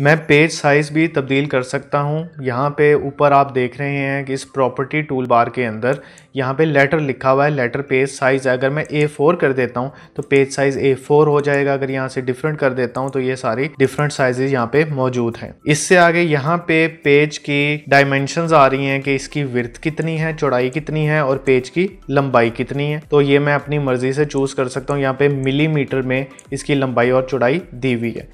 मैं page size भी तब्दील कर सकता हूँ यहाँ पे ऊपर आप देख रहे हैं कि इस प्रॉपर्टी टूल बार के अंदर यहाँ पे लेटर लिखा हुआ है लेटर पेज साइज़ अगर मैं ए फोर कर देता हूँ तो पेज साइज़ ए फोर हो जाएगा अगर यहाँ से डिफरेंट कर देता हूँ तो ये सारी डिफरेंट साइजेज यहाँ पे मौजूद हैं इससे आगे यहाँ पे पेज की डायमेंशन आ रही हैं कि इसकी विर्थ कितनी है चौड़ाई कितनी है और पेज की लंबाई कितनी है तो ये मैं अपनी मर्ज़ी से चूज़ कर सकता हूँ यहाँ पे मिली में इसकी लंबाई और चौड़ाई दी हुई है